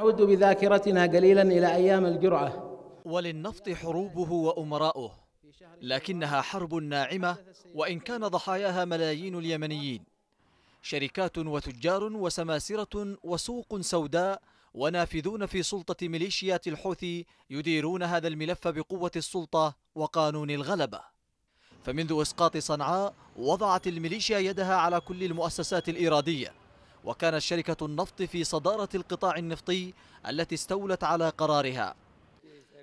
نعود بذاكرتنا قليلا إلى أيام الجرعة وللنفط حروبه وأمراؤه لكنها حرب ناعمة وإن كان ضحاياها ملايين اليمنيين شركات وتجار وسماسرة وسوق سوداء ونافذون في سلطة ميليشيات الحوثي يديرون هذا الملف بقوة السلطة وقانون الغلبة فمنذ إسقاط صنعاء وضعت الميليشيا يدها على كل المؤسسات الإيرادية وكانت شركة النفط في صدارة القطاع النفطي التي استولت على قرارها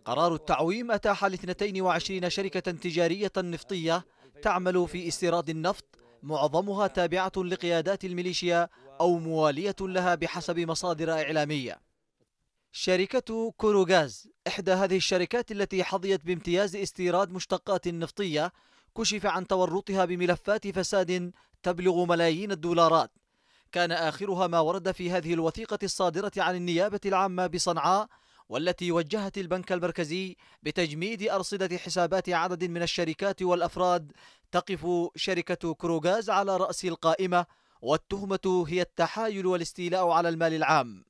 قرار التعويم أتاح ل 22 شركة تجارية نفطية تعمل في استيراد النفط معظمها تابعة لقيادات الميليشيا أو موالية لها بحسب مصادر إعلامية شركة كوروغاز إحدى هذه الشركات التي حظيت بامتياز استيراد مشتقات نفطية كشف عن تورطها بملفات فساد تبلغ ملايين الدولارات كان آخرها ما ورد في هذه الوثيقة الصادرة عن النيابة العامة بصنعاء والتي وجهت البنك المركزي بتجميد أرصدة حسابات عدد من الشركات والأفراد تقف شركة كروغاز على رأس القائمة والتهمة هي التحايل والاستيلاء على المال العام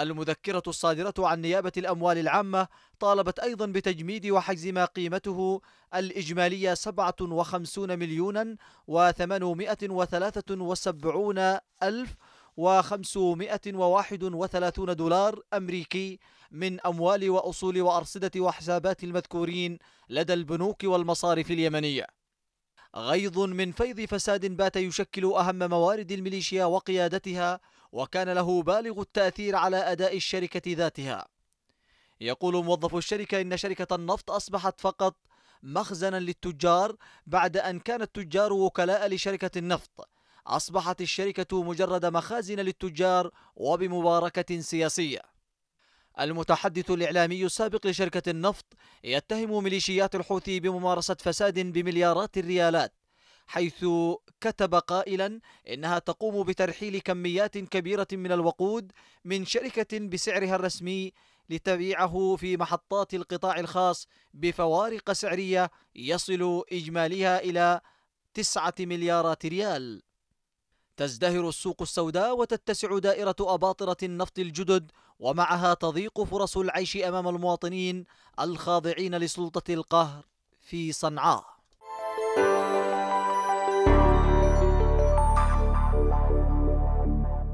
المذكرة الصادرة عن نيابة الأموال العامة طالبت أيضا بتجميد وحجز ما قيمته الإجمالية 57 مليونا و873 ألف و531 دولار أمريكي من أموال وأصول وأرصدة وحسابات المذكورين لدى البنوك والمصارف اليمنية غيظ من فيض فساد بات يشكل أهم موارد الميليشيا وقيادتها وكان له بالغ التأثير على أداء الشركة ذاتها يقول موظف الشركة إن شركة النفط أصبحت فقط مخزنا للتجار بعد أن كان التجار وكلاء لشركة النفط أصبحت الشركة مجرد مخازن للتجار وبمباركة سياسية المتحدث الإعلامي السابق لشركة النفط يتهم ميليشيات الحوثي بممارسة فساد بمليارات الريالات حيث كتب قائلا إنها تقوم بترحيل كميات كبيرة من الوقود من شركة بسعرها الرسمي لتبيعه في محطات القطاع الخاص بفوارق سعرية يصل إجمالها إلى تسعة مليارات ريال تزدهر السوق السوداء وتتسع دائرة أباطرة النفط الجدد ومعها تضيق فرص العيش أمام المواطنين الخاضعين لسلطة القهر في صنعاء